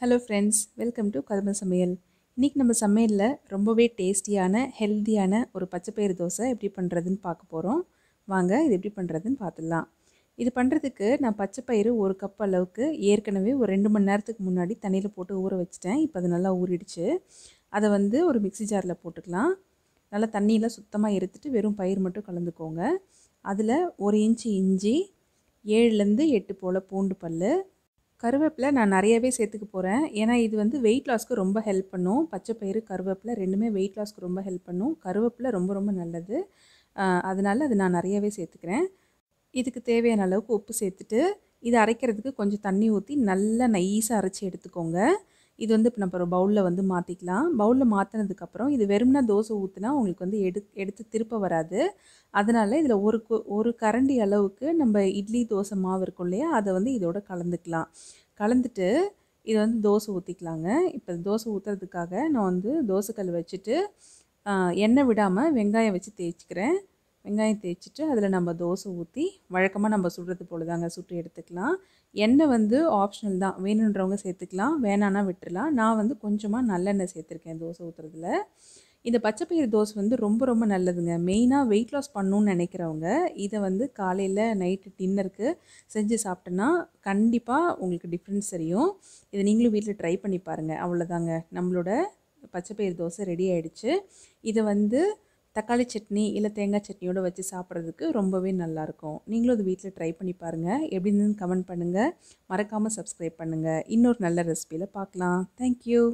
hello friends welcome to கதம சமையல் இன்றைக்கி நம்ம சமையலில் ரொம்பவே டேஸ்டியான ஹெல்த்தியான ஒரு பச்சைப்பயிறு தோசை எப்படி பண்ணுறதுன்னு பார்க்க போகிறோம் வாங்க இது எப்படி பண்ணுறதுன்னு பார்த்துடலாம் இது பண்ணுறதுக்கு நான் பச்சைப்பயிறு ஒரு கப் அளவுக்கு ஏற்கனவே ஒரு ரெண்டு மணி நேரத்துக்கு முன்னாடி தண்ணியில் போட்டு ஊற வச்சுட்டேன் இப்போ அது நல்லா ஊறிடுச்சு அதை வந்து ஒரு மிக்சி ஜாரில் போட்டுக்கலாம் நல்லா தண்ணியில் சுத்தமாக எடுத்துட்டு வெறும் பயிர் மட்டும் கலந்துக்கோங்க அதில் ஒரு இன்ச்சு இஞ்சி ஏழுலேருந்து எட்டு போல் பூண்டு பல் கருவேப்பிலை நான் நிறையவே சேர்த்துக்க போகிறேன் ஏன்னா இது வந்து வெயிட் லாஸ்க்கு ரொம்ப ஹெல்ப் பண்ணும் பச்சை பயிறு கருவேப்பிலை ரெண்டுமே வெயிட் லாஸ்க்கு ரொம்ப ஹெல்ப் பண்ணும் கருவேப்பிலை ரொம்ப ரொம்ப நல்லது அதனால் அது நான் நிறையவே சேர்த்துக்கிறேன் இதுக்கு தேவையான அளவுக்கு உப்பு சேர்த்துட்டு இதை அரைக்கிறதுக்கு கொஞ்சம் தண்ணி ஊற்றி நல்லா நைஸாக அரைச்சி எடுத்துக்கோங்க இது வந்து இப்போ நம்ம ஒரு பவுலில் வந்து மாற்றிக்கலாம் பவுலில் மாற்றினதுக்கப்புறம் இது வெறும்னா தோசை ஊற்றினா உங்களுக்கு வந்து எடு எடுத்து திருப்ப வராது அதனால் இதில் ஒரு ஒரு கரண்டி அளவுக்கு நம்ம இட்லி தோசை மாவு இருக்கும் இல்லையா அதை வந்து இதோட கலந்துக்கலாம் கலந்துட்டு இதை வந்து தோசை ஊற்றிக்கலாங்க இப்போ தோசை ஊற்றுறதுக்காக நான் வந்து தோசைக்கல் வச்சுட்டு எண்ணெய் விடாமல் வெங்காயம் வச்சு தேய்ச்சிக்கிறேன் வெங்காயம் தேய்ச்சிட்டு அதில் நம்ம தோசை ஊற்றி வழக்கமாக நம்ம சுடுறது போல தாங்க சுட்டு எடுத்துக்கலாம் எண்ணெய் வந்து ஆப்ஷனல் தான் வேணுன்றவங்க சேர்த்துக்கலாம் வேணான்னா விட்டுடலாம் நான் வந்து கொஞ்சமாக நல்லெண்ணெய் சேர்த்துருக்கேன் தோசை ஊற்றுறதுல இந்த பச்சைப்பயிறு தோசை வந்து ரொம்ப ரொம்ப நல்லதுங்க மெயினாக வெயிட் லாஸ் பண்ணணும்னு நினைக்கிறவங்க இதை வந்து காலையில் நைட்டு டின்னருக்கு செஞ்சு சாப்பிட்டோன்னா கண்டிப்பாக உங்களுக்கு டிஃப்ரென்ஸ் தெரியும் இதை நீங்களும் வீட்டில் ட்ரை பண்ணி பாருங்கள் அவ்வளோதாங்க நம்மளோட பச்சைப்பயிறு தோசை ரெடி ஆகிடுச்சு இதை வந்து தக்காளி சட்னி இல்லை தேங்காய் சட்னியோடு வச்சு சாப்பிட்றதுக்கு ரொம்பவே நல்லாயிருக்கும் நீங்களும் அது வீட்டில் ட்ரை பண்ணி பாருங்கள் எப்படி இருந்தாலும் கமெண்ட் பண்ணுங்கள் மறக்காமல் சப்ஸ்கிரைப் பண்ணுங்கள் இன்னொரு நல்ல ரெசிபியில் பார்க்கலாம் தேங்க்யூ